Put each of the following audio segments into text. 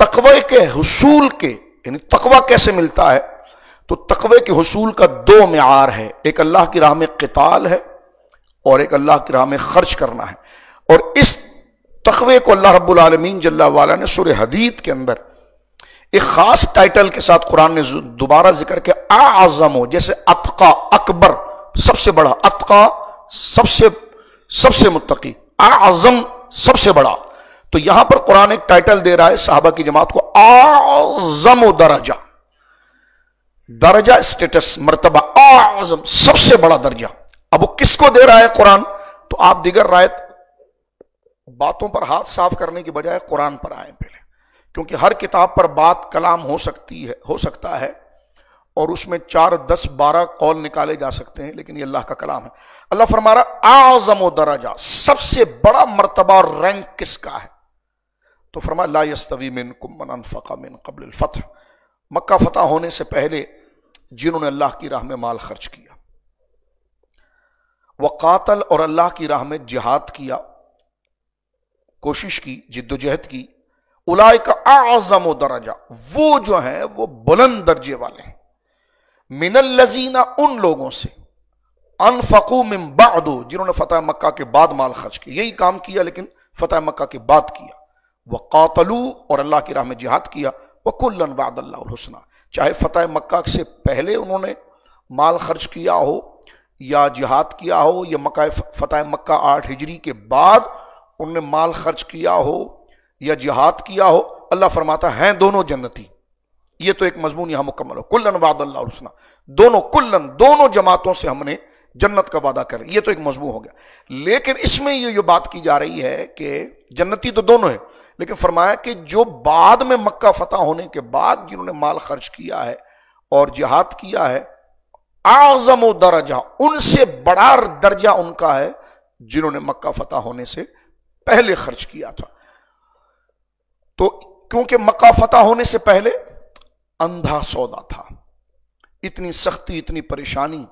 तकवे के हसूल के यानी तकवा कैसे मिलता है तो तकवे के हसूल का दो मैार है एक अल्लाह की राह में कताल है और एक अल्लाह की राह में खर्च करना है और इस तकवे को अल्लाह रबालमीन जल्ला वाला ने सुर हदीत के अंदर एक खास टाइटल के साथ कुरान ने दोबारा जिक्र आजम हो जैसे अतका अकबर सबसे बड़ा अतका सबसे सबसे मुतकी आजम सबसे बड़ा तो यहां पर कुरान एक टाइटल दे रहा है साहबा की जमात को आजम दर्जा दर्जा स्टेटस मरतबा आजम सबसे बड़ा दर्जा अब वो किसको दे रहा है कुरान तो आप दिगर राय बातों पर हाथ साफ करने की बजाय कुरान पर आए पहले क्योंकि हर किताब पर बात कलाम हो सकती है हो सकता है और उसमें चार दस बारह कॉल निकाले जा सकते हैं लेकिन ये अल्लाह का कलाम है अल्लाह फरमा रहा आजम दराजा सबसे बड़ा मर्तबा रैंक किसका है तो फरमा लास्तवी मिन कुमन फ़का मिन कबल फ़तः मक्का फ़तह होने से पहले जिन्होंने अल्लाह की राह में माल खर्च किया व कातल और अल्लाह की राह में जिहाद किया कोशिश की जिद्दोजहद की उलाय का आज़म दर्जा वो जो है वो बुलंद दर्जे वाले हैं मिनल लजीना उन लोगों से अनफकू मिम बादो जिन्होंने फतेह मक्का के बाद माल खर्च किया यही काम किया लेकिन फतेह मक्का के बाद किया वक़ातलू और अल्लाह की राह में जिहाद किया वकुल्लन बादल्लासना चाहे फ़तह मक्का से पहले उन्होंने माल खर्च किया हो या जिहाद किया हो या मक्का फतेह मक्का आठ हिजरी के बाद उनने माल खर्च किया हो या जिहाद किया हो अल्लाह फरमाता हैं दोनों जन्नती ये तो एक मजमून यहां मुकम्मल हो कुल्लन वादल्लासना दोनों कुल्लन दोनों जमातों से हमने जन्नत का वादा कर ये तो एक मजमू हो गया लेकिन इसमें ये जो बात की जा रही है कि जन्नती तो दोनों है लेकिन फरमाया कि जो बाद में मक्का फतह होने के बाद जिन्होंने माल खर्च किया है और जिहाद किया है आजम दर्जा उनसे बड़ा दर्जा उनका है जिन्होंने मक्का फतह होने से पहले खर्च किया था तो क्योंकि मक्का फतह होने से पहले अंधा सौदा था इतनी सख्ती इतनी परेशानी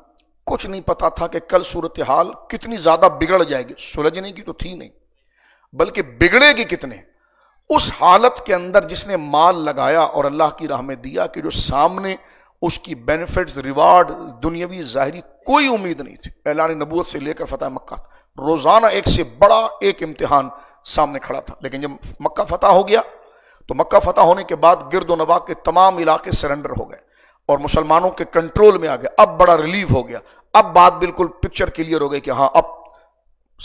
कुछ नहीं पता था कि कल सूरत हाल कितनी ज्यादा बिगड़ जाएगी सुलझने की तो थी नहीं बल्कि बिगड़ेगी कितने उस हालत के अंदर जिसने माल लगाया और अल्लाह की राह में दिया कि जो सामने उसकी बेनिफिट्स रिवार्ड दुनियावी जाहरी कोई उम्मीद नहीं थी एलानी नबूत से लेकर फतह मक्का रोज़ाना एक से बड़ा एक इम्तिहान सामने खड़ा था लेकिन जब मक्का फतेह हो गया तो मक्का फतह होने के बाद गिरदो नवा के तमाम इलाके सरेंडर हो गए और मुसलमानों के कंट्रोल में आ गया अब बड़ा रिलीव हो गया अब बात बिल्कुल पिक्चर क्लियर हो गई कि हाँ अब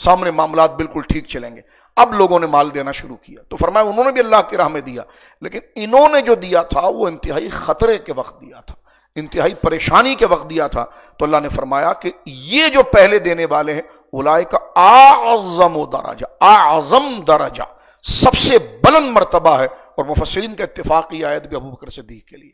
सामने मामला बिल्कुल ठीक चलेंगे अब लोगों ने माल देना शुरू किया तो फरमाया उन्होंने भी अल्लाह के राह में दिया लेकिन इन्होंने जो दिया था वो इंतहाई खतरे के वक्त दिया था इंतहाई परेशानी के वक्त दिया था तो अल्लाह ने फरमाया कि ये जो पहले देने वाले हैं उलाय का आजम दराजा आजम दराजा सबसे बलंद मरतबा है और मुफसरीन का इतफाक आयत भी अबू बकर सिद्दीक के लिए